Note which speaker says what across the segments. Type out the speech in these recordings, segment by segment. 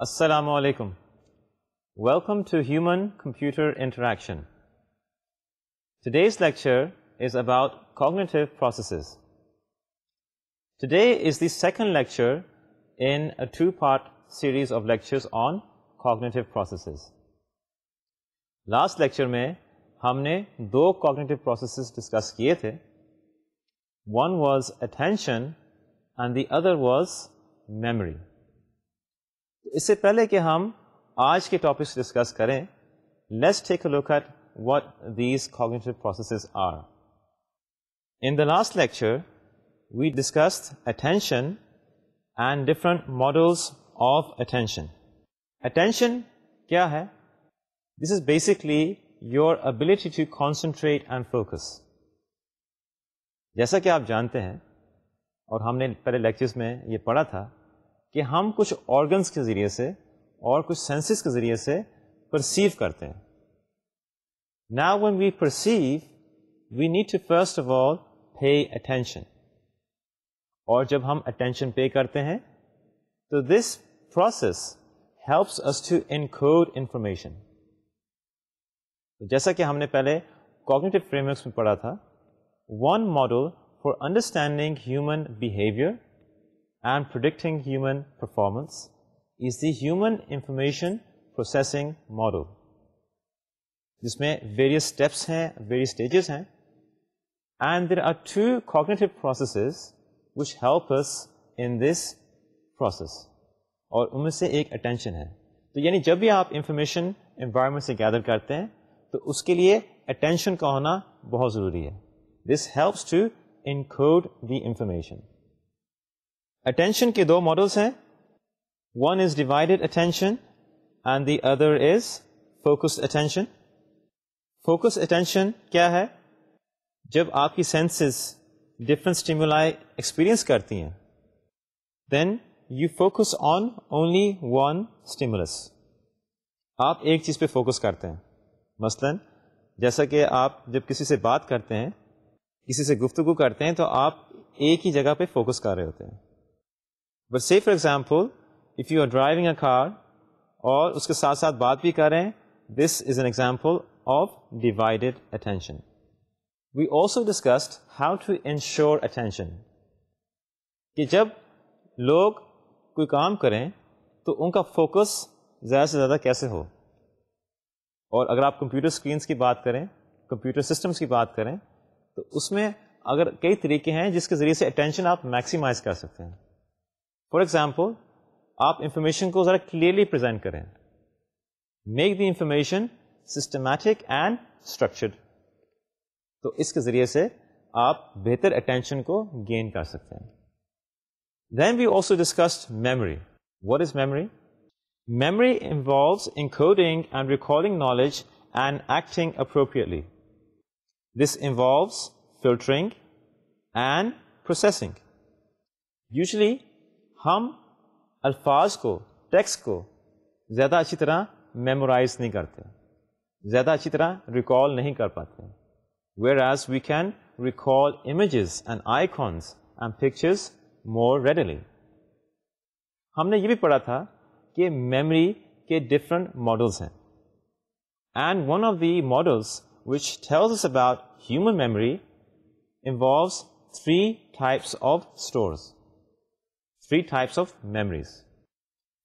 Speaker 1: Assalamu alaikum. Welcome to Human Computer Interaction. Today's lecture is about cognitive processes. Today is the second lecture in a two part series of lectures on cognitive processes. Last lecture में hamne do cognitive processes discuss kiye the. One was attention and the other was memory. इससे पहले कि हम आज के topics discuss करें let's take a look at what these cognitive processes are. In the last lecture, we discussed attention and different models of attention. Attention kya hai? This is basically your ability to concentrate and focus. जैसा कि आप जानते हैं और हमने पहले lectures में ये पढ़ा था कि हम कुछ ऑर्गन्स के ज़रिए से और कुछ सेंसेस के ज़रिए से परसीव करते हैं now one we perceive we need to first of all pay attention और जब हम अटेंशन पे करते हैं तो this process helps us to encode information जैसा कि हमने पहले कॉग्निटिव फ्रेमवर्क्स में पढ़ा था one model for understanding human behaviour and predicting human performance is the Human Information Processing Model, may various steps हैं, various stages हैं, and there are two cognitive processes which help us in this process. Or उनमें से एक attention है. तो यानी जब भी आप information environment से gather करते हैं, तो attention का होना बहुत This helps to encode the information. Attention के दो मॉडल्स हैं one is divided attention and the other is focused attention focused attention क्या है जब आपकी सेंसेस डिफरेंट स्टिमुलाई एक्सपीरियंस करती हैं then you focus on only one stimulus आप एक चीज़ पे फोकस करते हैं मसलन जैसा कि आप जब किसी से बात करते हैं किसी से गुफ्तगु करते हैं तो आप एक ही जगह पे फोकस कर रहे होते हैं but say for example if you are driving a car और उसके साथ साथ बात भी करें this is an example of divided attention we also discussed how to ensure attention कि जब लोग कोई काम करें तो उनका फोकस ज़्यादा से ज़्यादा कैसे हो और अगर आप कंप्यूटर स्क्रीन्स की बात करें कंप्यूटर सिस्टम्स की बात करें तो उसमें अगर कई तरीके हैं जिसके ज़रिए से अटेंशन आप मैक्सिमाइज कर सकते हैं फॉर एग्जाम्पल आप इंफॉर्मेशन को जरा क्लियरली प्रेजेंट करें make the information systematic and structured तो इसके जरिए से आप बेहतर अटेंशन को गेन कर सकते हैं then we also discussed memory what is memory memory involves encoding and recalling knowledge and acting appropriately. This involves filtering and processing. Usually, हम अल्फाज को टेक्स को ज़्यादा अच्छी तरह मेमोराइज नहीं करते ज़्यादा अच्छी तरह रिकॉल नहीं कर पाते whereas we can recall images and icons and pictures more readily हमने ये भी पढ़ा था कि मेमोरी के डिफरेंट मॉडल्स हैं and one of the models which tells us about human memory involves three types of stores. three types of memories.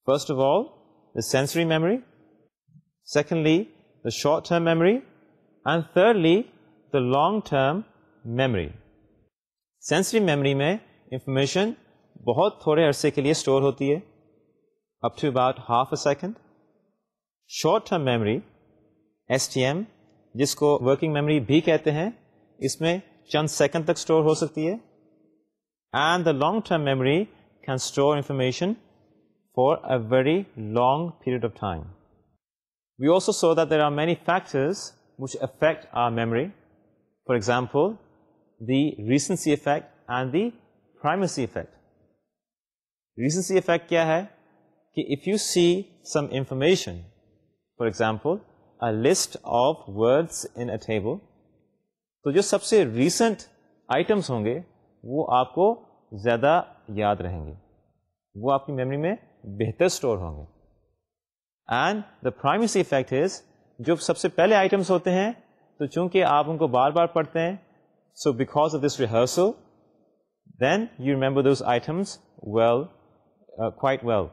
Speaker 1: First of all, the sensory memory. Secondly, the short-term memory. And thirdly, the long-term memory. Sensory memory में information बहुत थोड़े अरसे के लिए store होती है up to about half a second short term memory STM जिसको working memory भी कहते हैं इसमें चंद सेकंड तक स्टोर हो सकती है and the long term memory can store information for a very long period of time. We also saw that there are many factors which affect our memory. For example, the recency effect and the primacy effect. Recency effect kya hai? Ki if you see some information, for example, a list of words in a table, तो जो सबसे recent items होंगे, वो आपको ज़्यादा याद रहेंगे वो आपकी मेमोरी में बेहतर स्टोर होंगे and the primary effect is जो सबसे पहले आइटम्स होते हैं तो चूंकि आप उनको बार बार पढ़ते हैं so because of this rehearsal then you remember those items well quite well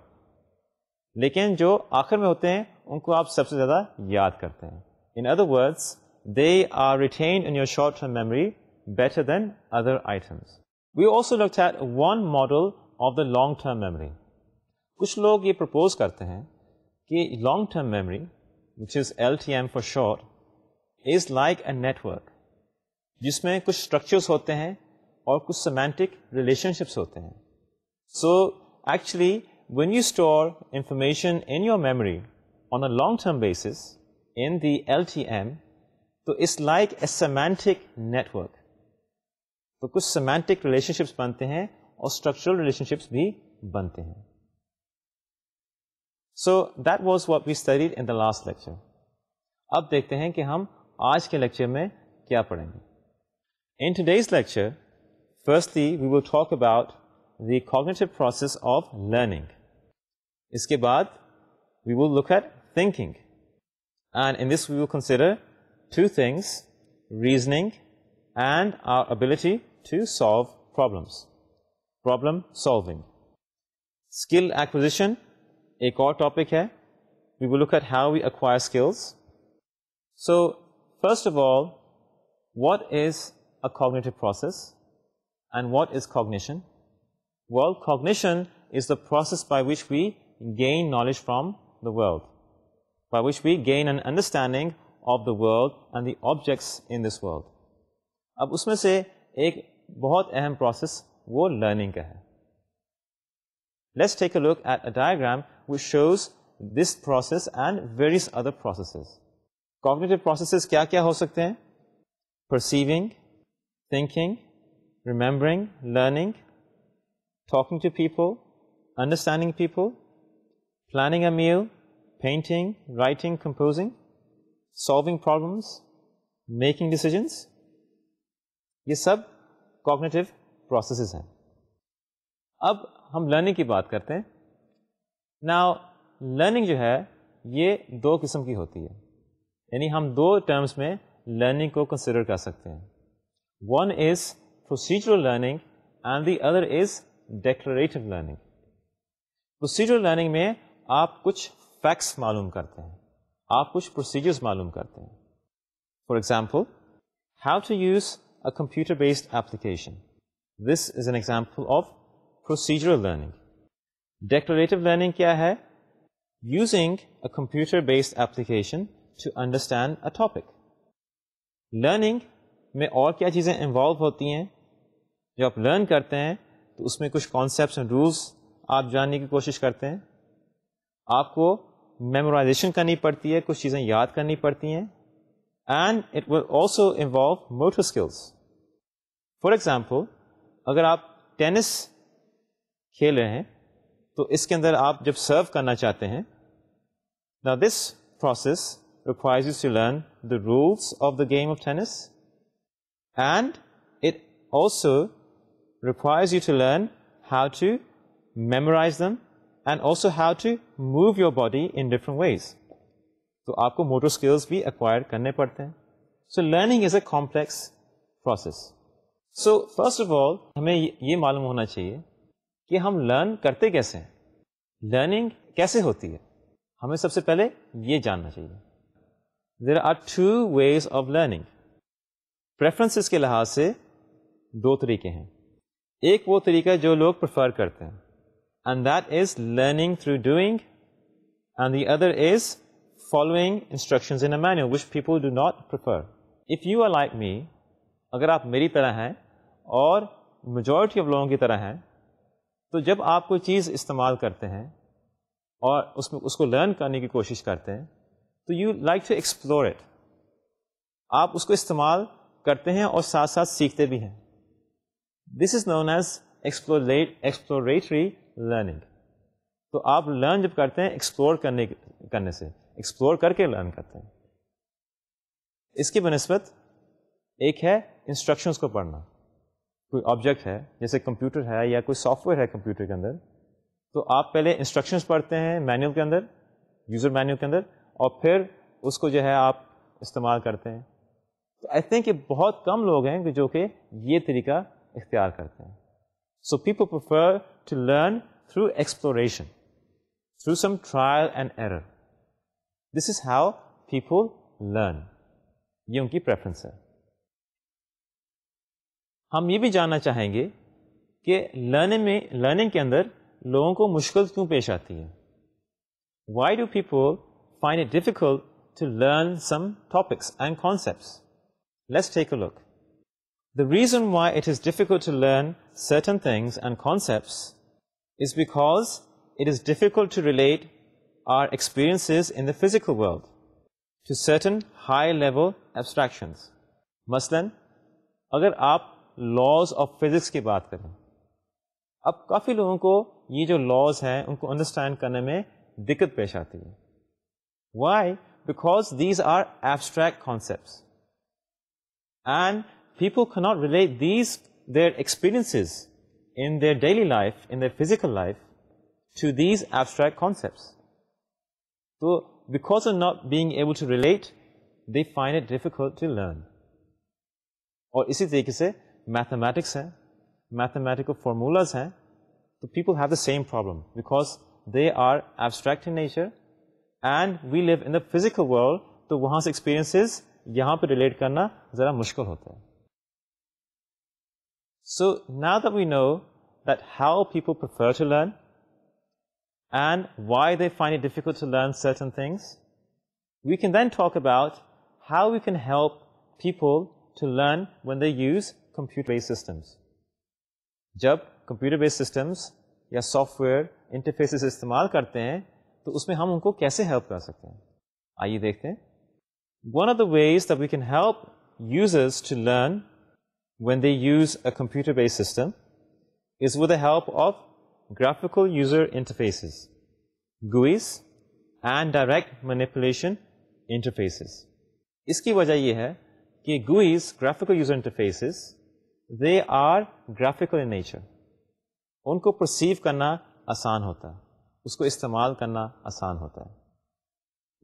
Speaker 1: लेकिन जो आखिर में होते हैं उनको आप सबसे ज़्यादा याद करते हैं in other words they are retained in your short term memory better than other items We also looked at one model of the long term memory. कुछ लोग ये propose करते हैं long term memory, which is LTM for short, is like a network, जिसमें कुछ structures होते हैं और semantic relationships होते So actually, when you store information in your memory on a long term basis in the LTM, it's like a semantic network. तो कुछ semantic relationships बनते हैं और स्ट्रक्चरल रिलेशनशिप्स भी बनते हैं so that was what we studied in the last lecture अब देखते हैं कि हम आज के लेक्चर में क्या पढ़ेंगे in today's lecture firstly we will talk about the cognitive process of learning इसके बाद we will look at thinking and in this we will consider two things reasoning and our ability to solve problems. Problem solving. Skill acquisition a core topic here. We will look at how we acquire skills. So, first of all, what is a cognitive process and what is cognition? Well, cognition is the process by which we gain knowledge from the world, by which we gain an understanding of the world and the objects in this world. अब उसमें से एक बहुत अहम process वो learning का है let's take a look at a diagram which shows this process and various other processes cognitive processes क्या क्या हो सकते हैं perceiving thinking remembering learning talking to people understanding people planning a meal painting, writing, composing, solving problems, making decisions, ये सब cognitive processes हैं अब हम लर्निंग की बात करते हैं नाउ लर्निंग जो है ये दो किस्म की होती है यानी हम दो टर्म्स में लर्निंग को कंसिडर कर सकते हैं one is procedural learning and the other is declarative learning procedural learning में आप कुछ फैक्ट्स मालूम करते हैं आप कुछ प्रोसीजर्स मालूम करते हैं for example how to use a computer-based application. This is an example of procedural learning. Declarative learning kya hai? Using a computer-based application to understand a topic. Learning में और क्या चीज़ें इन्वॉल्व होती हैं जब आप लर्न करते हैं तो उसमें कुछ कॉन्सेप्ट एंड रूल्स आप जानने की कोशिश करते हैं आपको मेमोराइजेशन करनी पड़ती है कुछ चीज़ें याद करनी पड़ती हैं and it will also involve motor skills. For example, अगर आप टेनिस खेल रहे हैं तो इसके अंदर आप जब सर्व करना चाहते हैं ना this process requires you to learn the rules of the game of tennis and it also requires you to learn how to memorize them and also how to move your body in different ways. तो आपको motor skills भी acquire करने पड़ते हैं so learning is a complex process so first of all हमें ये मालूम होना चाहिए कि हम लर्न करते कैसे हैं लर्निंग कैसे होती है हमें सबसे पहले ये जानना चाहिए there are two ways of learning preferences के लिहाज से दो तरीके हैं एक वो तरीका जो लोग प्रेफर करते हैं and that is learning through doing and the other is following instructions in a manual, which people do not prefer. If you are like me, अगर आप मेरी तरह हैं और majority of लोगों की तरह हैं तो जब आप कोई चीज़ इस्तेमाल करते हैं और उसमें उसको लर्न करने की कोशिश करते हैं तो you like to explore it आप उसको इस्तेमाल करते हैं और साथ साथ सीखते भी हैं this is known as exploratory exploratory learning तो आप लर्न जब करते हैं एक्सप्लोर करने करने से एक्सप्लोर करके लर्न करते हैं इसकी बनस्बत एक है इंस्ट्रक्शंस को पढ़ना कोई ऑब्जेक्ट है जैसे कंप्यूटर है या कोई सॉफ्टवेयर है कंप्यूटर के अंदर तो आप पहले इंस्ट्रक्शंस पढ़ते हैं मैनुअल के अंदर यूज़र मैनुअल के अंदर और फिर उसको जो है आप इस्तेमाल करते हैं तो आई थिंक ये बहुत कम लोग हैं कि जो कि ये तरीका इख्तियार करते हैं so people prefer to learn through exploration through some trial and error This is how people learn. ये उनकी प्रेफरेंस है हम ये भी जानना चाहेंगे कि लर्निंग में लर्निंग के अंदर लोगों को मुश्किल क्यों पेश आती है why do people find it difficult to learn some topics and concept let's take a look The reason why it is difficult to learn certain things and concepts is because it is difficult to relate our experiences in the physical world to certain high level abstractions. مثلا اگر آپ laws of physics کی بات کریں اب کافی لوگوں کو یہ جو laws ہیں ان کو understand کرنے میں دقت پیش آتی ہے Why? Because these are abstract concepts. And people cannot relate these, their experiences in their daily life, in their physical life, to these abstract concepts. So because of not being able to relate, they find it difficult to learn. और इसी तरीके से mathematics है mathematical formulas हैं तो people have the same problem because they are abstract in nature and we live in the physical world तो वहाँ से एक्सपीरियंसेस यहाँ पे रिलेट करना ज़रा मुश्किल होता है so now that we know that how people prefer to learn and why they find it difficult to learn certain things. We can then talk about how we can help people to learn when they use computer-based systems. जब computer-based systems या software interfaces इस्तेमाल करते हैं तो उसमें हम उनको कैसे help कर सकते हैं आइए देखते One of the ways that we can help users to learn when they use a computer-based system is with the help of graphical user interfaces, GUIs, and direct manipulation interfaces. इसकी वजह यह है कि GUIs, graphical user interfaces, they are graphical in nature. उनको perceive करना आसान होता है उसको इस्तेमाल करना आसान होता है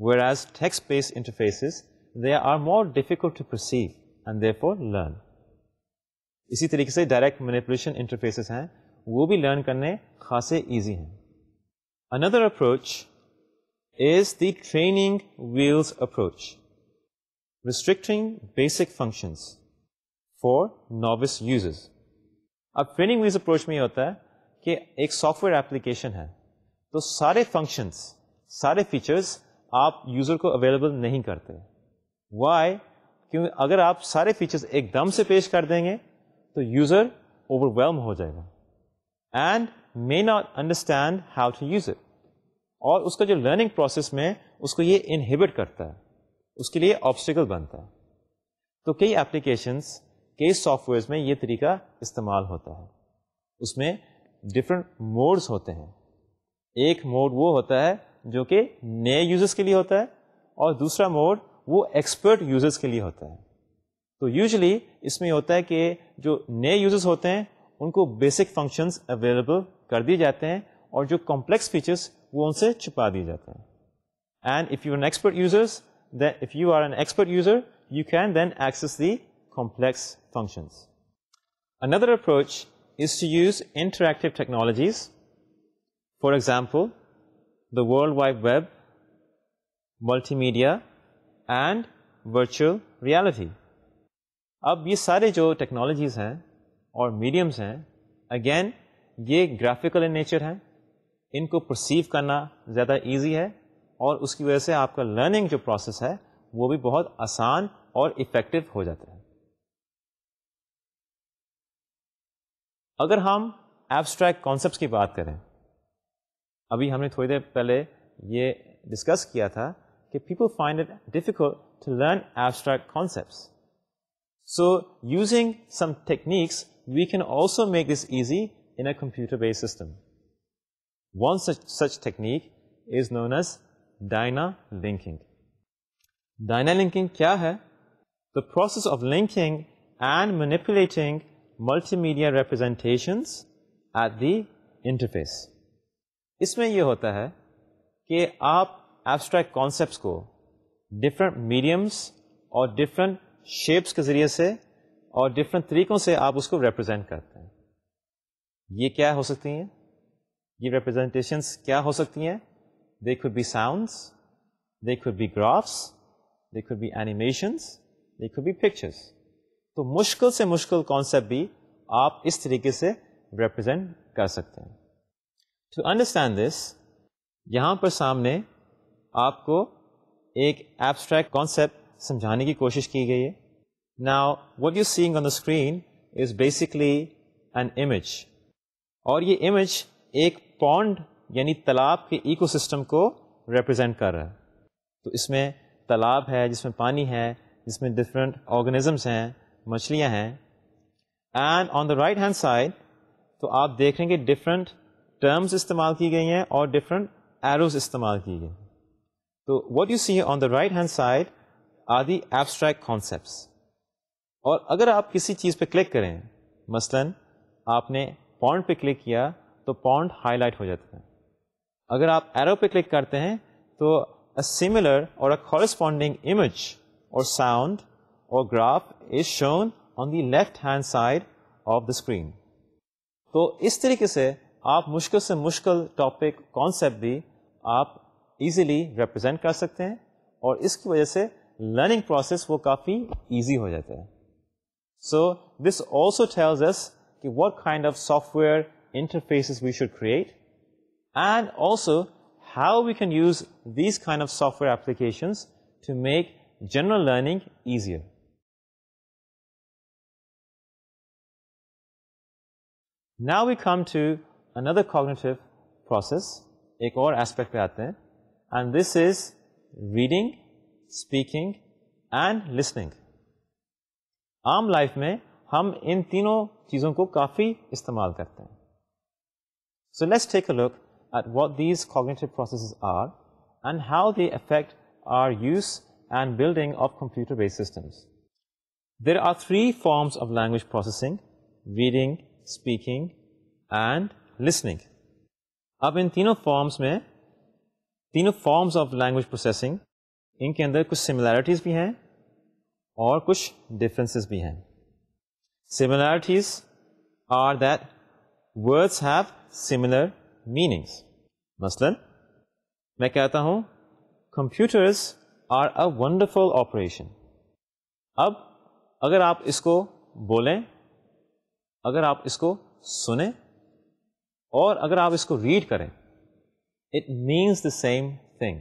Speaker 1: whereas text based interfaces they are more difficult to perceive and therefore learn इसी तरीके से डायरेक्ट मैनिपुलेशन इंटरफेसेस हैं वो भी लर्न करने खासे ईजी हैं another approach is the training wheels approach, restricting basic functions for novice users. अब ट्रेनिंग व्हील्स अप्रोच में ये होता है कि एक सॉफ्टवेयर एप्लीकेशन है तो सारे फंक्शंस सारे फीचर्स आप यूजर को अवेलेबल नहीं करते वाई क्योंकि अगर आप सारे फीचर्स एकदम से पेश कर देंगे तो यूजर ओवरवेलम हो जाएगा and may not understand how to use it और उसका जो लर्निंग प्रोसेस में उसको ये इनहिबिट करता है उसके लिए ऑब्स्टिकल बनता है तो कई एप्लीकेशंस कई सॉफ्टवेयर्स में ये तरीका इस्तेमाल होता है उसमें डिफरेंट मोड्स होते हैं एक मोड वो होता है जो कि नए यूजर्स के लिए होता है और दूसरा मोड वो एक्सपर्ट यूजर्स के लिए होता है तो यूजली इसमें होता है कि जो नए यूजर्स होते हैं उनको बेसिक फंक्शंस अवेलेबल कर दिए जाते हैं और जो कॉम्प्लेक्स फीचर्स वो उनसे छिपा दिए जाते हैं and if you an expert users then if you are an expert user, you can then access the complex functions. Another approach is to use interactive technologies. For example, the World Wide Web, multimedia, and virtual reality. अब ये सारे जो technologies हैं और mediums हैं again ये graphical in nature हैं इनको परसीव करना ज़्यादा इजी है और उसकी वजह से आपका लर्निंग जो प्रोसेस है वो भी बहुत आसान और इफ़ेक्टिव हो जाता है अगर हम एब्स्ट्रैक्ट कॉन्सेप्ट्स की बात करें अभी हमने थोड़ी देर पहले ये डिस्कस किया था कि people find it difficult to learn abstract concepts so using some techniques we can also make this easy in a computer-based system. One such, such technique is known as Dyna linking. Dyna linking kya hai? The process of linking and manipulating multimedia representations at the interface. इसमें यह होता है कि आप abstract concepts को different mediums और different shapes के ज़रिए से और डिफरेंट तरीकों से आप उसको रिप्रेजेंट करते हैं ये क्या हो सकती हैं ये रिप्रेजेंटेशंस क्या हो सकती हैं they could be sounds they could be graphs they could be animations they could be pictures तो मुश्किल से मुश्किल कॉन्सेप्ट भी आप इस तरीके से रिप्रेजेंट कर सकते हैं टू अंडरस्टैंड दिस यहाँ पर सामने आपको एक एब्स्ट्रैक्ट कॉन्सेप्ट समझाने की कोशिश की गई है Now, what you're seeing on the screen is basically an image. or ये image एक pond यानी तालाब के ecosystem को represent कर So, है तो इसमें तालाब है जिसमें पानी different organisms हैं मछलियाँ हैं and on the right hand side तो आप देखेंगे डिफरेंट टर्म्स इस्तेमाल की गई हैं और डिफरेंट एरोज इस्तेमाल किए गए तो what you see on the right hand और अगर आप किसी चीज़ पे क्लिक करें मसलन आपने पॉइंट पे क्लिक किया तो पॉइंट हाईलाइट हो जाता है अगर आप एरो पे क्लिक करते हैं तो अ सिमिलर और अ कॉरस्पॉन्डिंग इमेज और साउंड और graph is shown on the left hand side of the screen तो इस तरीके से आप मुश्किल से मुश्किल टॉपिक कॉन्सेप्ट भी आप इजीली रिप्रेजेंट कर सकते हैं और इसकी वजह से लर्निंग प्रोसेस वो काफ़ी इजी हो जाता है So this also tells us what kind of software interfaces we should create and also how we can use these kind of software applications to make general learning easier. Now we come to another cognitive process, एक और aspect पे आते and this is reading, speaking and listening. आम life में हम इन तीनों चीज़ों को काफ़ी इस्तेमाल करते हैं so let's take a look at what these cognitive processes are and how they affect our use and building of computer-based systems. There are three forms of language processing, reading, speaking, and listening. अब इन तीनों forms में तीनों forms of language processing इनके अंदर कुछ similarities भी हैं और कुछ डिफरेंसेस भी हैं similarities are that words have similar meanings मसलन मैं कहता हूं computers are a wonderful operation अब अगर आप इसको बोलें अगर आप इसको सुने और अगर आप इसको रीड करें it means the same thing.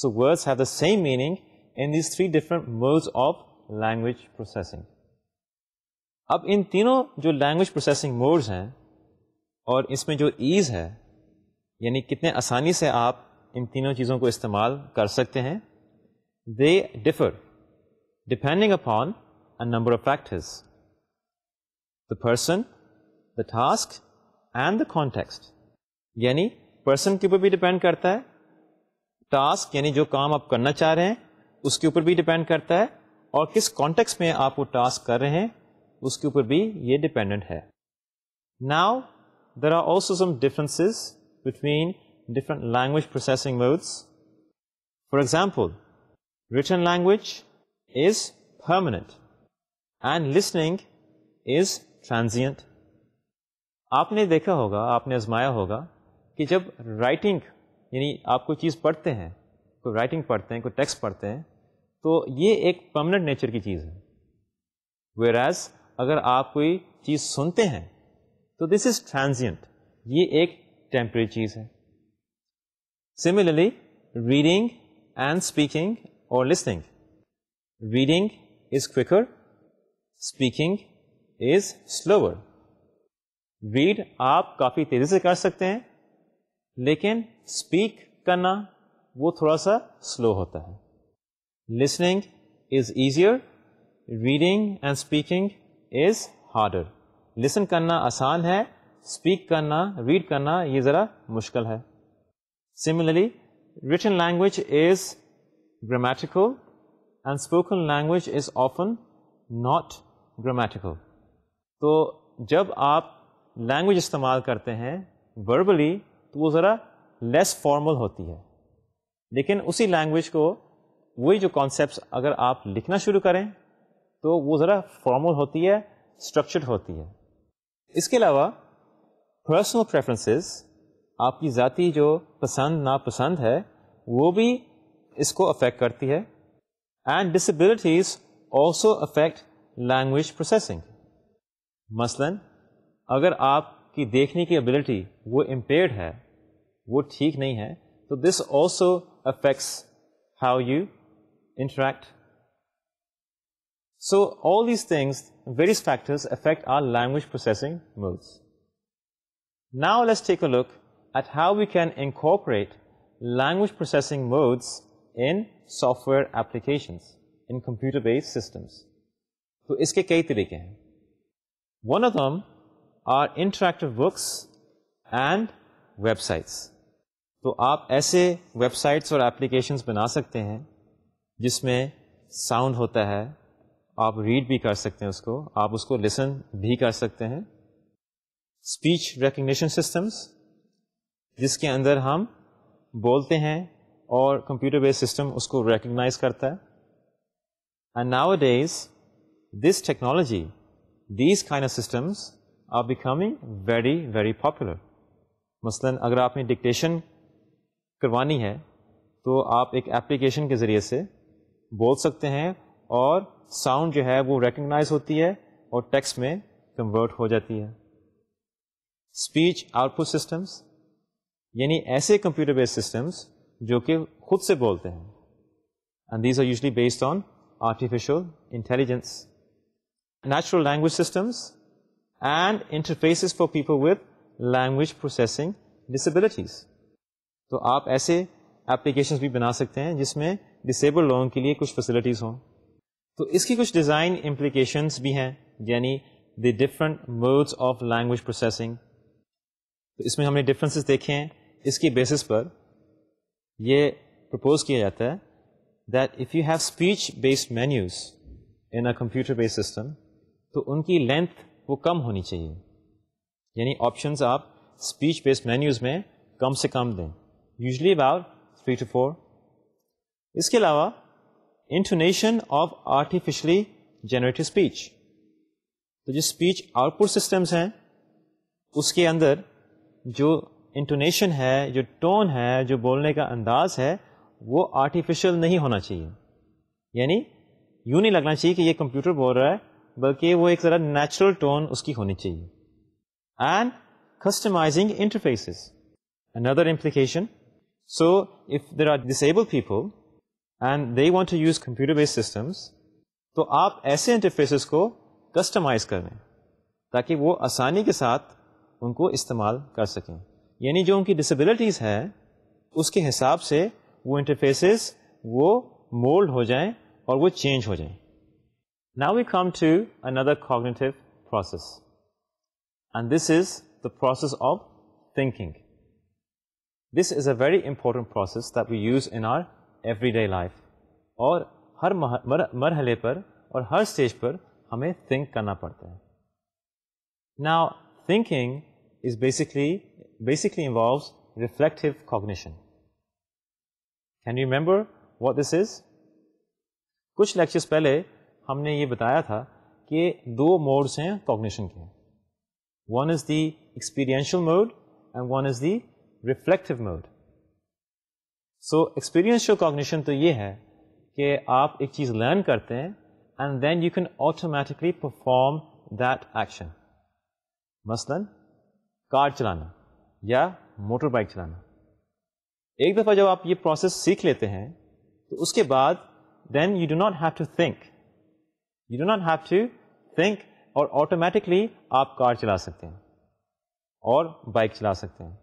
Speaker 1: So words have the same meaning in these three different modes of language processing. अब इन तीनों जो लैंग्वेज प्रोसेसिंग मोड्स हैं और इसमें जो ईज है यानी कितने आसानी से आप इन तीनों चीज़ों को इस्तेमाल कर सकते हैं they differ depending upon a number of factors the person the task and the context यानी पर्सन के ऊपर भी डिपेंड करता है टास्क यानी जो काम आप करना चाह रहे हैं उसके ऊपर भी डिपेंड करता है और किस कॉन्टेक्स्ट में आप वो टास्क कर रहे हैं उसके ऊपर भी ये डिपेंडेंट है now there are also some differences between different language processing modes for example written language is permanent and listening is transient आपने देखा होगा आपने आजमाया होगा कि जब राइटिंग यानी आप कोई चीज़ पढ़ते हैं कोई राइटिंग पढ़ते हैं कोई टेक्स्ट पढ़ते हैं तो ये एक परमानेंट नेचर की चीज़ है वेर एज अगर आप कोई चीज़ सुनते हैं तो दिस इज ट्रांजिएंट ये एक टेम्परेरी चीज़ है सिमिलरली रीडिंग एंड स्पीकिंग और listening reading is quicker speaking is slower read आप काफ़ी तेज़ी से कर सकते हैं लेकिन स्पीक करना वो थोड़ा सा स्लो होता है listening is easier reading and speaking is harder listen karna आसान hai speak karna read karna ye zara mushkil hai similarly written language is grammatical and spoken language is often not grammatical to jab aap language istemal karte hain verbally to wo zara less formal hoti hai लेकिन उसी language को वही जो concept अगर आप लिखना शुरू करें तो वो ज़रा फॉर्मल होती है स्ट्रक्चर्ड होती है इसके अलावा पर्सनल प्रेफरेंसेस आपकी ज़ाती जो पसंद नापसंद है वो भी इसको अफेक्ट करती है and disabilities also affect language processing मसलन अगर आपकी देखने की एबिलिटी वो इम्पेयर्ड है वो ठीक नहीं है तो this also affects how you interact. So all these things, various factors affect our language processing modes. Now let's take a look at how we can incorporate language processing modes in software applications, in computer-based systems. So इसके कई तरीके हैं One of them are interactive books and websites. So आप ऐसे websites और applications बना सकते हैं जिसमें साउंड होता है आप रीड भी कर सकते हैं उसको आप उसको लिसन भी कर सकते हैं स्पीच रिकग्निशन सिस्टम्स जिसके अंदर हम बोलते हैं और कंप्यूटर बेस्ड सिस्टम उसको रिकग्नाइज करता है and nowadays this technology these kind of systems are becoming very very popular मसलन अगर आपने डिक्टेशन करवानी है तो आप एक एप्लीकेशन के ज़रिए से बोल सकते हैं और साउंड जो है वो रिकग्नाइज होती है और टेक्स्ट में कन्वर्ट हो जाती है स्पीच आउटपुट सिस्टम्स यानी ऐसे कंप्यूटर बेस्ड सिस्टम्स जो कि खुद से बोलते हैं and these are usually based on artificial intelligence natural language systems and interfaces for people with language processing disabilities. तो आप ऐसे applications भी बना सकते हैं जिसमें डिसेबल्ड लोगों के लिए कुछ फैसिलिटीज़ हों तो इसकी कुछ डिज़ाइन इम्प्लीकेशंस भी हैं यानी the different modes of language processing तो इसमें हमने डिफरेंसेस देखे हैं इसके बेसिस पर ये प्रपोज किया जाता है that if you have speech based menus in a computer based system तो उनकी लेंथ वो कम होनी चाहिए यानी ऑप्शंस आप स्पीच बेस्ड मेन्यूज़ में कम से कम दें usually about three to four इसके अलावा intonation of artificially generated speech तो जो स्पीच आउटपुट सिस्टम्स हैं उसके अंदर जो इंटोनेशन है जो टोन है जो बोलने का अंदाज है वो आर्टिफिशियल नहीं होना चाहिए यानी यूँ नहीं लगना चाहिए कि ये कंप्यूटर बोल रहा है बल्कि वो एक ज़रा नेचुरल टोन उसकी होनी चाहिए and customizing interfaces. Another implication so, if there are disabled people and they want to use computer based systems तो आप ऐसे इंटरफेसेस को कस्टमाइज कर लें ताकि वो आसानी के साथ उनको इस्तेमाल कर सकें यानी जो उनकी डिसेबिलिटीज़ है उसके हिसाब से वो इंटरफेसेस वो मोल्ड हो जाएं और वो चेंज हो जाएं now we come to another cognitive process and this is the process of thinking this is a very important process that we use in our everyday life और हर मरहले पर और हर स्टेज पर हमें थिंक करना पड़ता है now thinking is basically basically involves reflective cognition can you remember what this is कुछ लेक्चर्स पहले हमने ये बताया था कि दो मोड्स हैं कॉग्निशन के one is the experiential mode and one is the reflective mode so experience show cognition तो ये है कि आप एक चीज़ लर्न करते हैं and then you can automatically perform that action मसलन कार चलाना या मोटर बाइक चलाना एक दफ़ा जब आप ये प्रोसेस सीख लेते हैं तो उसके बाद then you do not have to think you do not have to think और ऑटोमेटिकली आप कार चला सकते हैं और बाइक चला सकते हैं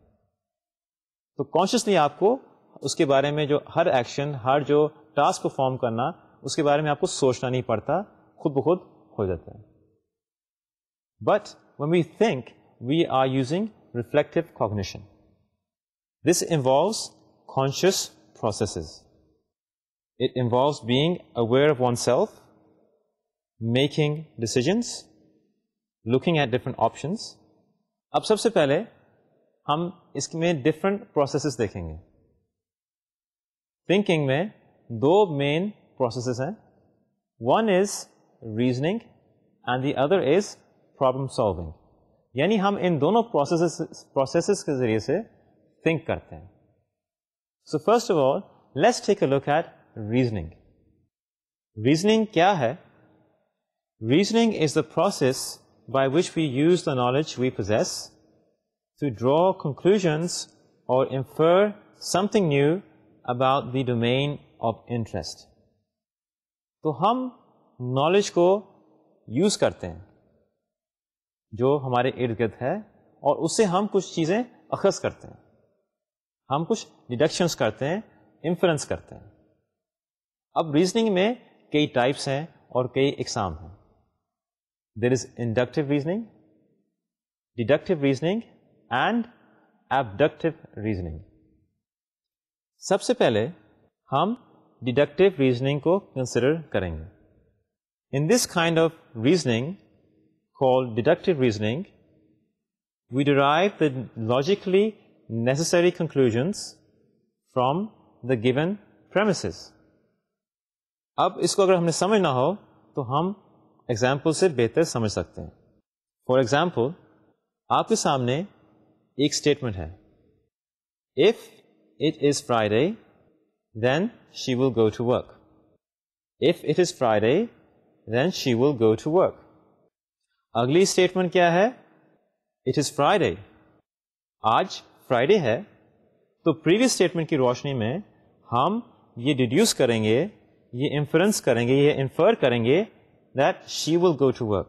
Speaker 1: तो कॉन्शियसली आपको उसके बारे में जो हर एक्शन हर जो टास्क परफॉर्म करना उसके बारे में आपको सोचना नहीं पड़ता खुद ब खुद हो जाता है but when we think we are using reflective cognition this involves conscious processes It involves being aware of oneself, making decisions, looking at different options. अब सबसे पहले हम इसमें different processes देखेंगे थिंकिंग में दो मेन प्रोसेसेस हैं one is reasoning and the other is problem solving यानी हम इन दोनों प्रोसेसेस प्रोसेसेस के जरिए से थिंक करते हैं so first of all let's take a look at reasoning reasoning क्या है reasoning is the process by which we use the knowledge we possess to draw conclusions or infer something new about the domain of interest तो हम knowledge को use करते हैं जो हमारे इर्द गिर्द है और उससे हम कुछ चीज़ें अखज करते हैं हम कुछ डिडक्शंस करते हैं इन्फ्लुएंस करते हैं अब रीजनिंग में कई टाइप्स हैं और कई एग्जाम हैं there is inductive reasoning deductive reasoning and abductive reasoning सबसे पहले हम डिडक्टिव रीजनिंग को कंसिडर करेंगे in this kind of reasoning called deductive reasoning, we derive the logically necessary conclusions from the given premises. अब इसको अगर हमने समझना हो तो हम एग्जाम्पल से बेहतर समझ सकते हैं फॉर एग्जाम्पल आपके सामने एक स्टेटमेंट है if it is Friday, then she will go to work. If it is Friday, then she will go to work. Ugly statement kya hai? It is Friday. Aaj Friday hai. Toh previous statement ki roshni mein, hum ye deduce karenge, ye inference karenge, ye infer karenge, that she will go to work.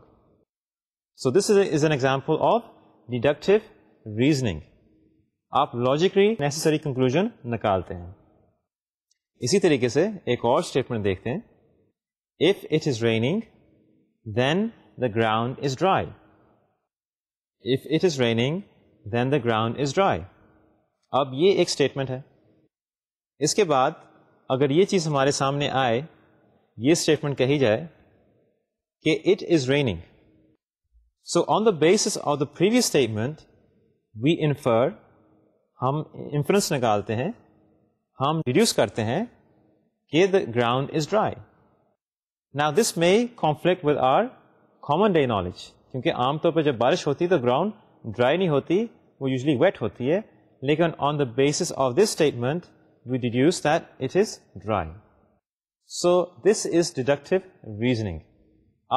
Speaker 1: So this is an example of deductive reasoning. आप logically necessary conclusion निकालते हैं इसी तरीके से एक और statement देखते हैं if it is raining then the ground is dry if it is raining then the ground is dry अब ये एक स्टेटमेंट है इसके बाद अगर ये चीज़ हमारे सामने आए ये स्टेटमेंट कही जाए कि it is raining so on the basis of the previous statement we infer हम इन्फ्रेंस निकालते हैं हम डिड्यूस करते हैं कि the ground is dry now this may conflict with our common day knowledge क्योंकि आमतौर पर जब बारिश होती है तो ग्राउंड ड्राई नहीं होती वो यूजली वेट होती है लेकिन on the basis of this statement we deduce that it is dry so this is deductive reasoning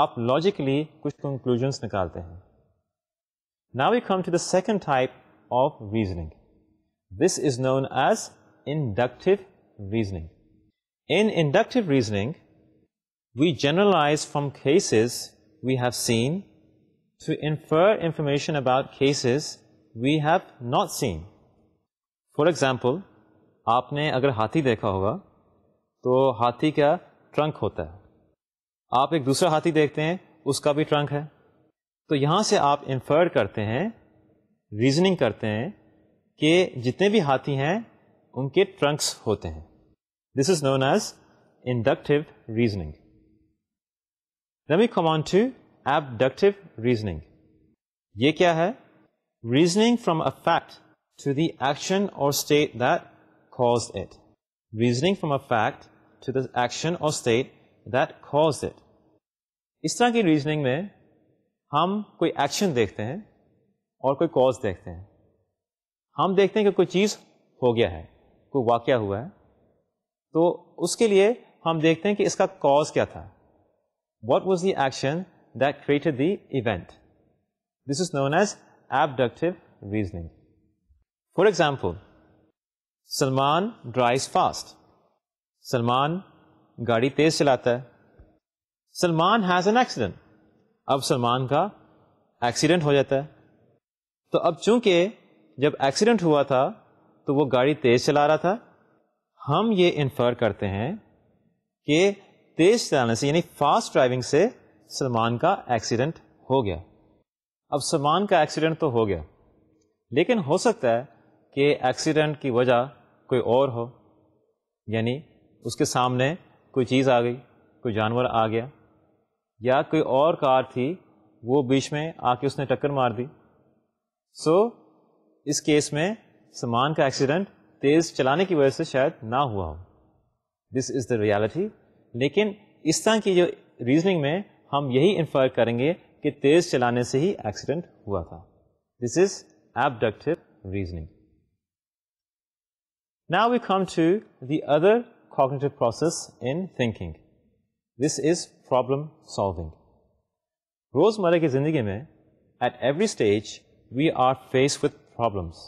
Speaker 1: आप लॉजिकली कुछ कंक्लूजन्स निकालते हैं now we come to the second type of reasoning This is known as inductive reasoning. In inductive reasoning, we generalize from cases we have seen to infer information about cases we have not seen. For example, آپ نے اگر ہاتھی دیکھا ہوگا تو ہاتھی کا trunk ہوتا ہے آپ ایک دوسرا ہاتھی دیکھتے ہیں اس کا بھی ٹرنک ہے تو یہاں سے آپ इंफर کرتے ہیں ریزننگ کرتے ہیں कि जितने भी हाथी हैं उनके ट्रंक्स होते हैं this is known as inductive reasoning Then we come on to abductive reasoning. ये क्या है Reasoning from a fact to the action or state that caused it. Reasoning from a fact to the action or state that caused it. इस तरह की reasoning में हम कोई action देखते हैं और कोई कॉज देखते हैं हम देखते हैं कि कोई चीज़ हो गया है कोई वाक़ हुआ है तो उसके लिए हम देखते हैं कि इसका कॉज क्या था what was the action that created the event this is known as abductive reasoning for example Salman drives fast Salman गाड़ी तेज चलाता है सलमान हैज एन एक्सीडेंट अब सलमान का एक्सीडेंट हो जाता है तो अब चूंकि जब एक्सीडेंट हुआ था तो वो गाड़ी तेज़ चला रहा था हम ये इन्फर करते हैं कि तेज़ चलाने से यानी फास्ट ड्राइविंग से सलमान का एक्सीडेंट हो गया अब सलमान का एक्सीडेंट तो हो गया लेकिन हो सकता है कि एक्सीडेंट की वजह कोई और हो यानी उसके सामने कोई चीज़ आ गई कोई जानवर आ गया या कोई और कार थी वो बीच में आके उसने टक्कर मार दी सो so, इस केस में सामान का एक्सीडेंट तेज चलाने की वजह से शायद ना हुआ हो दिस इज द रियलिटी लेकिन इस तरह की जो रीजनिंग में हम यही इन्फर करेंगे कि तेज चलाने से ही एक्सीडेंट हुआ था this is abductive reasoning now we come to the other cognitive process in thinking this is problem solving रोजमर्रा की जिंदगी में at every stage we are face with problems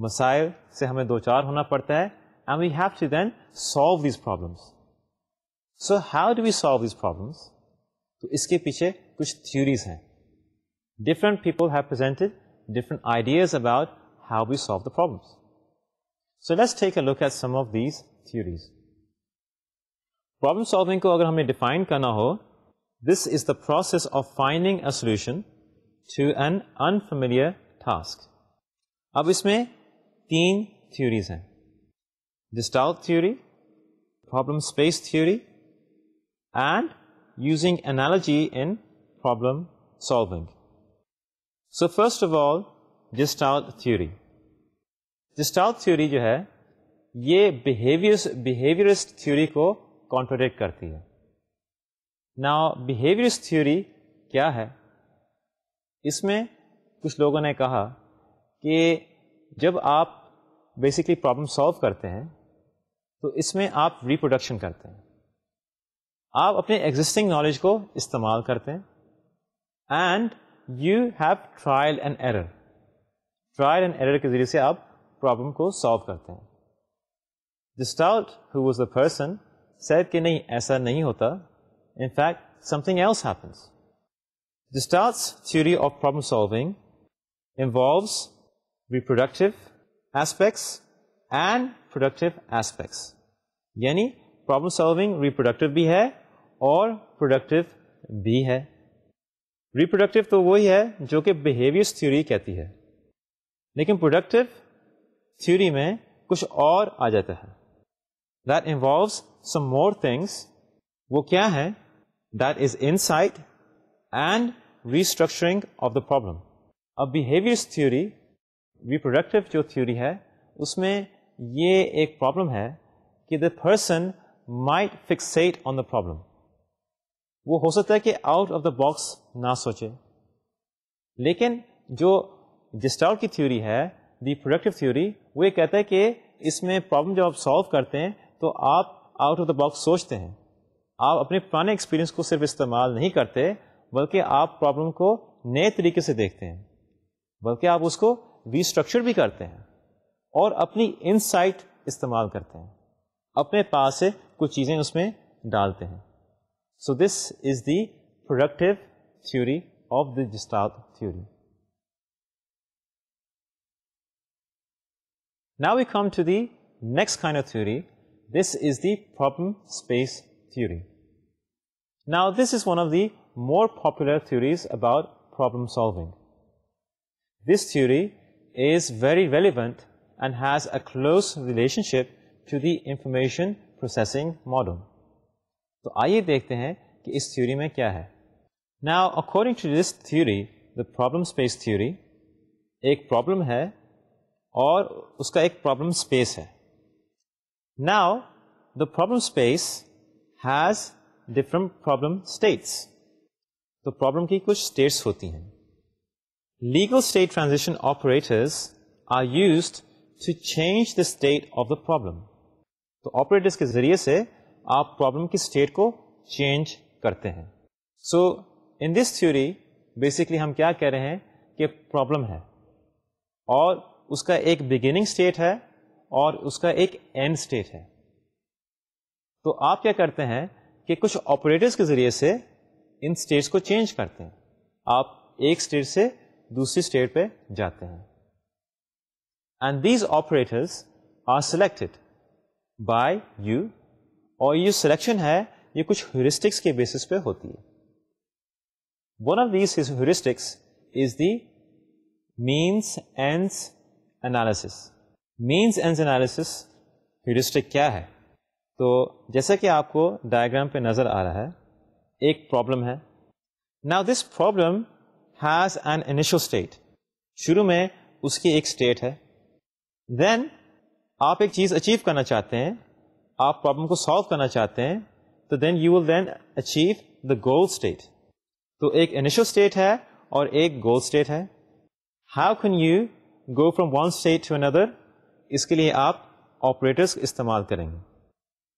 Speaker 1: मसाइल से हमें दो चार होना पड़ता है and we have to then solve these problems so how do we solve these problems तो इसके पीछे कुछ theories हैं different people have presented different ideas about how we solve the problems. So let's take a look at some of these theories. Problem solving को अगर हमें define करना हो, this is the process of finding a solution to an unfamiliar task अब इसमें तीन theories हैं gestalt theory problem space theory and using analogy in problem solving. So first of all, Gestalt theory. Gestalt theory जो है ये behaviors behaviorist theory को contradict करती है Now behaviorist theory क्या है इसमें कुछ लोगों ने कहा कि जब आप बेसिकली प्रॉब्लम सॉल्व करते हैं तो इसमें आप रिप्रोडक्शन करते हैं आप अपने एग्जिस्टिंग नॉलेज को इस्तेमाल करते हैं and you have trial and error trial and error के जरिए से आप प्रॉब्लम को सॉल्व करते हैं gestalt who was the person set कि नहीं ऐसा नहीं होता in fact something else happens gestalt theory of problem solving involves reproductive aspects and productive aspects. Yani, problem solving reproductive bhi hai aur productive bhi hai. Reproductive toh wohi hai jo ke behaviors theory kehti hai. Lekin productive theory mein kuch aur That involves some more things. Woh kya That is insight and restructuring of the problem. अब behaviours theory reproductive जो theory है उसमें ये एक problem है कि the person might fixate on the problem वो हो सकता है कि आउट ऑफ द बॉक्स ना सोचे लेकिन जो जिस्टाल की थ्योरी है दी प्रोडक्टिव थ्योरी वो ये कहता है कि इसमें प्रॉब्लम जब आप सॉल्व करते हैं तो आप आउट ऑफ द बॉक्स सोचते हैं आप अपने पुराने एक्सपीरियंस को सिर्फ इस्तेमाल नहीं करते बल्कि आप प्रॉब्लम को नए तरीके से देखते हैं बल्कि आप उसको रिस्ट्रक्चर भी करते हैं और अपनी इनसाइट इस्तेमाल करते हैं अपने पास से कुछ चीज़ें उसमें डालते हैं so this is the productive theory of the gestalt theory Now we come to the next kind of theory. This is the problem space theory. Now this is one of the more popular theories about problem solving. this theory is very relevant and has a close relationship to the information processing model. So, let's see what is in this theory. Now, according to this theory, the problem space theory, a problem is اور اس کا ایک problem space ہے now the problem space has different problem states تو problem کی کچھ legal state transition operators are used to change the state of the problem. तो operators के जरिए से आप problem की state को change करते हैं. So in this theory basically हम क्या कह रहे हैं कि problem है और उसका एक beginning state اور اس کا ایک end state ہے. تو آپ کیا کرتے ہیں کہ کچھ operators کے ذریعے سے ان states کو change کرتے ہیں. آپ ایک state سے दूसरी स्टेट पे जाते हैं and these operators are selected by you और ये सिलेक्शन है ये कुछ ह्यूरिस्टिक्स के बेसिस पे होती है one of these heuristics is the means ends analysis means ends analysis heuristic क्या है तो जैसा कि आपको डायग्राम पे नजर आ रहा है एक प्रॉब्लम है now this problem has an initial state शुरू में उसकी एक स्टेट है देन आप एक चीज अचीव करना चाहते हैं आप प्रॉब्लम को सॉल्व करना चाहते हैं तो then you will then achieve the goal state तो एक इनिशियल स्टेट है और एक गोल स्टेट है how can you go from one state to another इसके लिए आप ऑपरेटर्स इस्तेमाल करेंगे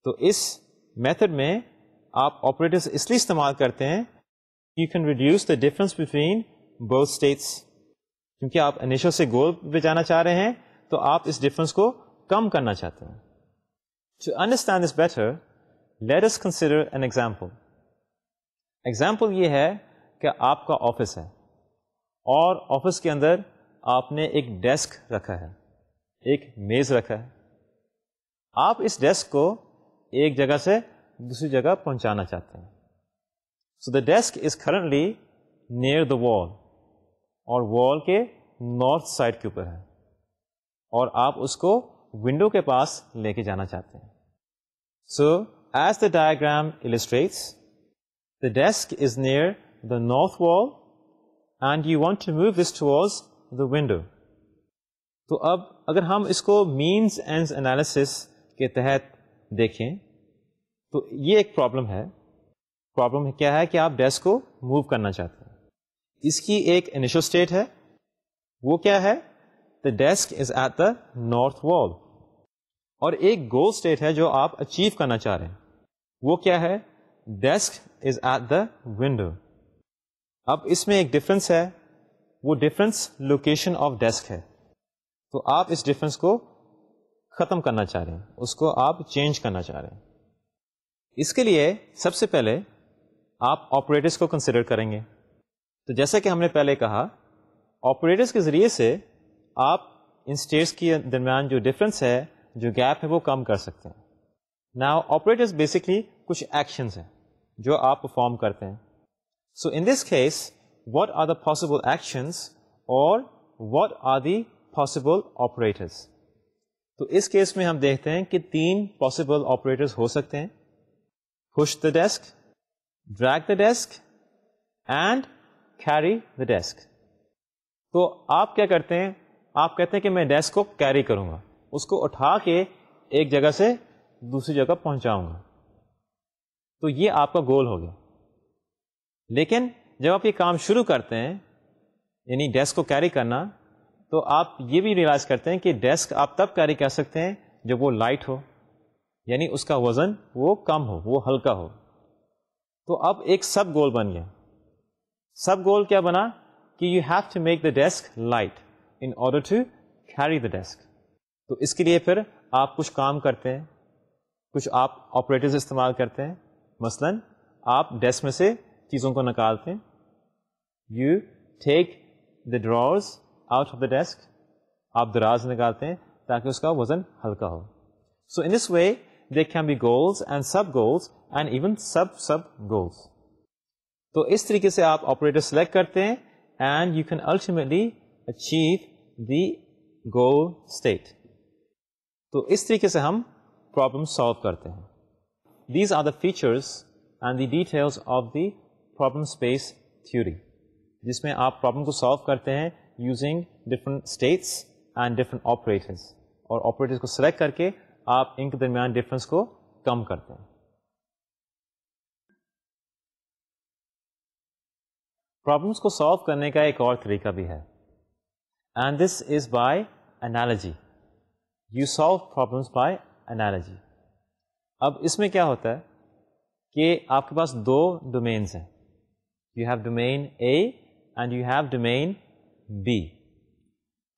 Speaker 1: तो इस मेथड में आप ऑपरेटर्स इसलिए इस्तेमाल करते हैं you can reduce the difference between both states क्योंकि आप इनिशियल से गोल पे जाना चाह रहे हैं तो आप इस डिफरेंस को कम करना चाहते हैं to understand this better let us consider an example example ये है कि आपका ऑफिस है और ऑफिस के अंदर आपने एक डेस्क रखा है एक मेज रखा है आप इस डेस्क को एक जगह से दूसरी जगह पहुंचाना चाहते हैं so the desk is currently near the wall और वॉल के नॉर्थ साइड के ऊपर है और आप उसको विंडो के पास लेके जाना चाहते हैं so as the diagram illustrates the desk is near the north wall and you want to move this towards the window तो अब अगर हम इसको मीन्स एंड एनालिसिस के तहत देखें तो ये एक प्रॉब्लम है प्रॉब्लम क्या है कि आप डेस्क को मूव करना चाहते हैं इसकी एक इनिशियल स्टेट है वो क्या है the desk is at the north wall और एक गोल स्टेट है जो आप अचीव करना चाह रहे हैं वो क्या है desk is at the window अब इसमें एक डिफरेंस है वो डिफरेंस लोकेशन ऑफ डेस्क है तो आप इस डिफरेंस को ख़त्म करना चाह रहे हैं उसको आप चेंज करना चाह रहे हैं इसके लिए सबसे पहले आप ऑपरेटर्स को कंसिडर करेंगे तो जैसा कि हमने पहले कहा ऑपरेटर्स के ज़रिए से आप इन स्टेट्स के दरमियान जो डिफरेंस है जो गैप है वो कम कर सकते हैं ना ऑपरेटर्स बेसिकली कुछ एक्शंस हैं जो आप परफॉर्म करते हैं so in this case what are the possible actions और what are the possible operators तो इस केस में हम देखते हैं कि तीन पॉसिबल ऑपरेटर्स हो सकते हैं push the desk drag the desk and carry the desk तो आप क्या करते हैं आप कहते हैं कि मैं डेस्क को कैरी करूँगा उसको उठा के एक जगह से दूसरी जगह पहुँचाऊँगा तो ये आपका गोल हो गया लेकिन जब आप ये काम शुरू करते हैं यानी डेस्क को कैरी करना तो आप ये भी रियलाइज करते हैं कि डेस्क आप तब कैरी कर सकते हैं जब वो लाइट हो यानी उसका वजन वो कम हो वो हल्का हो तो अब एक सब गोल बन गया सब गोल क्या बना कि you have to make the desk light in order to carry the desk तो इसके लिए फिर आप कुछ काम करते हैं कुछ आप ऑपरेटर्स इस्तेमाल करते हैं मसलन आप डेस्क में से चीज़ों को निकालते हैं you take the drawers out of the desk आप दराज निकालते हैं ताकि उसका वजन हल्का हो so in this way they can be goals and sub goals and even sub sub goals तो इस तरीके से आप ऑपरेटर सेलेक्ट करते हैं and you can ultimately achieve the goal state तो इस तरीके से हम प्रॉब्लम सॉल्व करते हैं these are the features and the details of the problem space theory जिसमें आप प्रॉब्लम को सॉल्व करते हैं using different states and different operators और ऑपरेटर्स को सिलेक्ट करके आप इनके दरमियान डिफरेंस को कम करते हैं प्रॉब्लम्स को सॉल्व करने का एक और तरीका भी है and this is by analogy you solve problems by analogy अब इसमें क्या होता है कि आपके पास दो डोमेन्स हैं you have domain A and you have domain B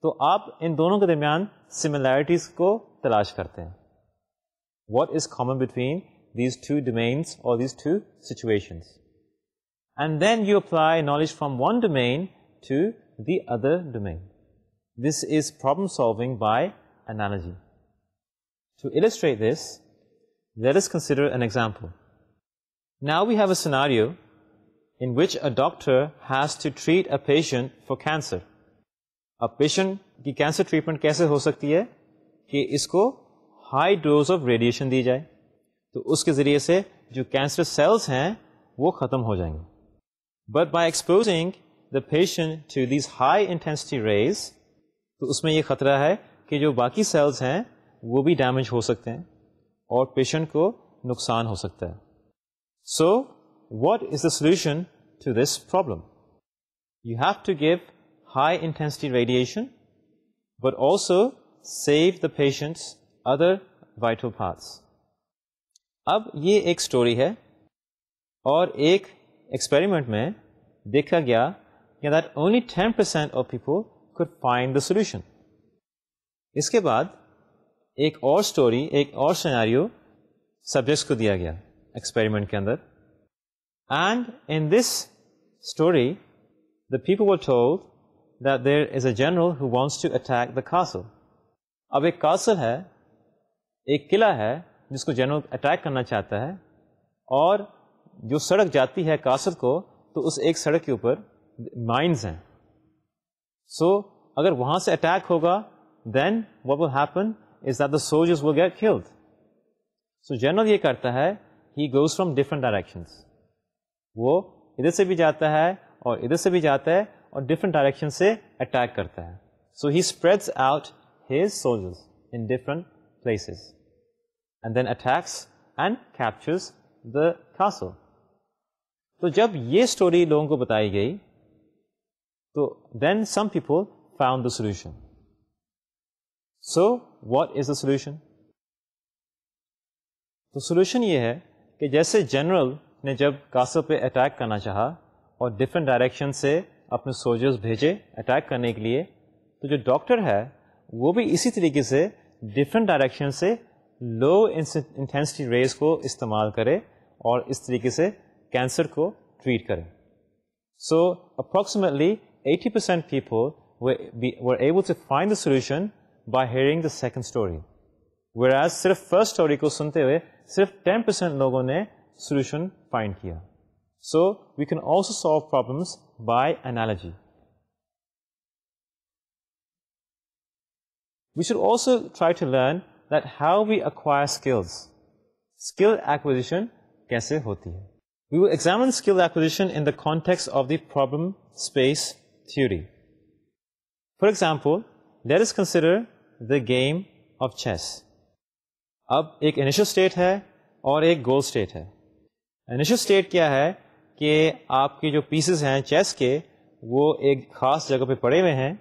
Speaker 1: तो आप इन दोनों के दरमियान सिमिलैरिटीज को तलाश करते हैं what is common between these two domains or these two situations. and then you apply knowledge from one domain to the other domain. This is problem solving by analogy. To illustrate this, let us consider an example. Now we have a scenario in which a doctor has to treat a patient for cancer. A patient की cancer treatment कैसे हो सकती है कि इसको high dose of radiation दी जाए तो उसके ज़रिए से जो कैंसर cells हैं वो ख़त्म हो जाएंगे but by exposing the patient to these high intensity rays, तो उसमें ये खतरा है कि जो बाकी cells हैं वो भी damage हो सकते हैं और patient को नुकसान हो सकता है So, what is the solution to this problem? You have to give high intensity radiation, but also save the patient's other vital parts. अब ये एक स्टोरी है और एक एक्सपेरिमेंट में देखा गया कि that only ten percent of people could find the solution इसके बाद एक और स्टोरी एक और सिनेरियो सब्जेक्ट्स को दिया गया एक्सपेरिमेंट के अंदर and in this story the people were told that there is a general who wants to attack the castle अब एक कासल है एक किला है जिसको जनरल अटैक करना चाहता है और जो सड़क जाती है कासर को तो उस एक सड़क के ऊपर माइंस हैं सो so, अगर वहाँ से अटैक होगा then what will happen is that the soldiers will get killed so general ये करता है he goes from different directions वो इधर से भी जाता है और इधर से भी जाता है और डिफरेंट डायरेक्शन से अटैक करता है so he spreads out his soldiers in different places and then attacks and captures the castle तो जब ये स्टोरी लोगों को बताई गई तो then some people found the solution so what is the solution तो सोल्यूशन ये है कि जैसे जनरल ने जब कासर पे अटैक करना चाहा और डिफरेंट डायरेक्शन से अपने सोल्जर्स भेजे अटैक करने के लिए तो जो डॉक्टर है वो भी इसी तरीके से डिफरेंट डायरेक्शन से लो इंटेंसिटी रेज को इस्तेमाल करे और इस तरीके से Cancer को treat करें So approximately 80 percent people were able to find the solution by hearing the second story. Whereas sirf first story को सुनते हुए sirf 10% लोगों ने solution find किया. So we can also solve problems by analogy. We should also try to learn that how we acquire skills. Skill acquisition कैसे होती है We will examine skill acquisition in the context of the problem space theory. For example, let us consider the game of chess. अब एक initial state है और एक goal state है initial state क्या है कि आपके जो पीसेस हैं चेस के वो एक खास जगह पे पड़े हुए हैं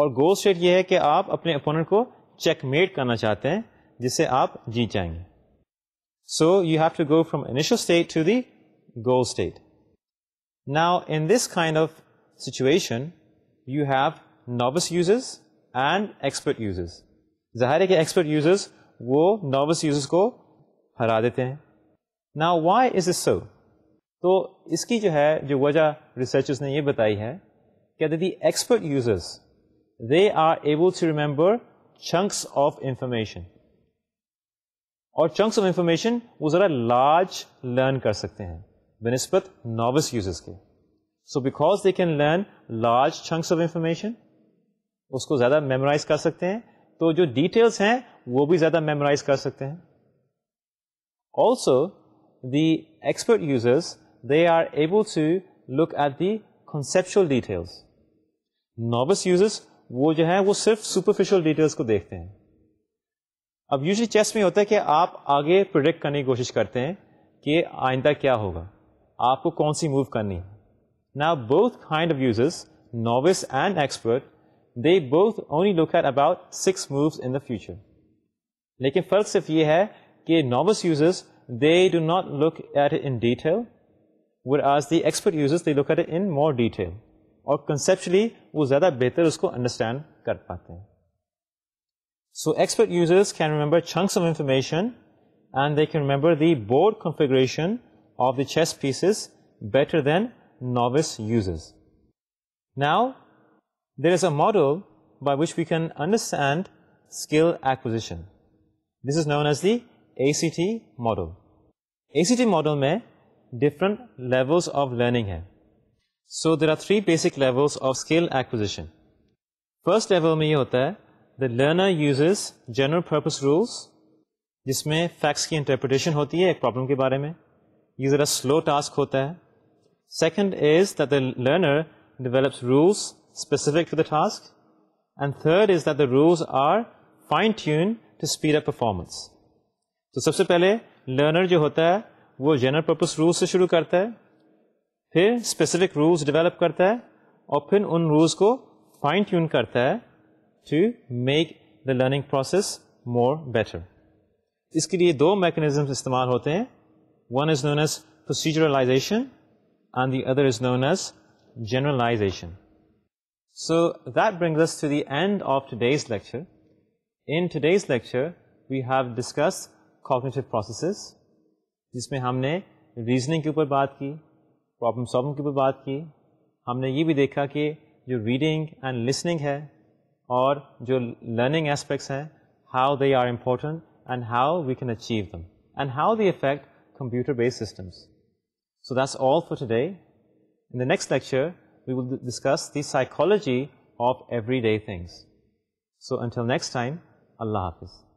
Speaker 1: और गोल स्टेट ये है कि आप अपने अपोनेंट को चेकमेट करना चाहते हैं जिससे आप जीत जाएंगे So you have to go from initial state to the goal state. Now in this kind of situation, you have novice users and expert users. ظاہر ہے کہ expert users وہ novice users کو ہرا دیتے ہیں. Now why is this so? تو اس کی جو ہے جو وجہ ریسرچرز نے یہ بتائی ہے کہ the expert users they are able to remember chunks of information और चंक्स ऑफ इंफॉर्मेशन वो ज़रा लार्ज लर्न कर सकते हैं बनस्पत नॉवस यूजर्स के so because they can learn large chunks of information उसको ज़्यादा मेमोराइज कर सकते हैं तो जो डिटेल्स हैं वो भी ज़्यादा मेमोराइज कर सकते हैं also the expert users they are able to look at the conceptual details novice users वो जो है वो सिर्फ सुपरफिशियल डिटेल्स को देखते हैं अब यूजली चेस में होता है कि आप आगे प्रोडिक्ट करने की कोशिश करते हैं कि आइंदा क्या होगा आपको कौन सी मूव करनी है ना both kind of users novice and expert, they both only look at about six moves in the future. लेकिन फर्क सिर्फ ये है कि novice users they do not look at it in detail, whereas the expert users they look at it in more detail. और conceptually वो ज़्यादा बेहतर उसको understand कर पाते हैं So expert users can remember chunks of information and they can remember the board configuration of the chess pieces better than novice users. Now, there is a model by which we can understand skill acquisition. This is known as the ACT model. ACT model में different levels of learning है. So there are three basic levels of skill acquisition. First level में ये hota hai. The learner uses general purpose rules जिसमें facts की interpretation होती है एक problem के बारे में ये ज़रा स्लो टास्क होता है second is that the learner develops rules specific to the task. And third is that the rules are fine-tuned to speed up performance. तो so, सबसे पहले लर्नर जो होता है वो जनरल पर्पस रूल से शुरू करता है फिर स्पेसिफिक रूल्स डेवलप करता है और फिर उन रूल्स को फाइन ट्यून करता है to make the learning process more better. इसके लिए दो mechanisms इस्तेमाल होते हैं One is known as proceduralization and the other is known as generalization. So that brings us to the end of today's lecture. In today's lecture, we have discussed cognitive processes, जिसमें हमने reasoning के ऊपर बात की problem solving के ऊपर बात की हमने ये भी देखा कि जो reading and listening है or जो learning aspects हैं how they are important and how we can achieve them and how they effect computer based systems. So that's all for today. In the next lecture, we will discuss the psychology of everyday things. So until next time, Allah Hafiz.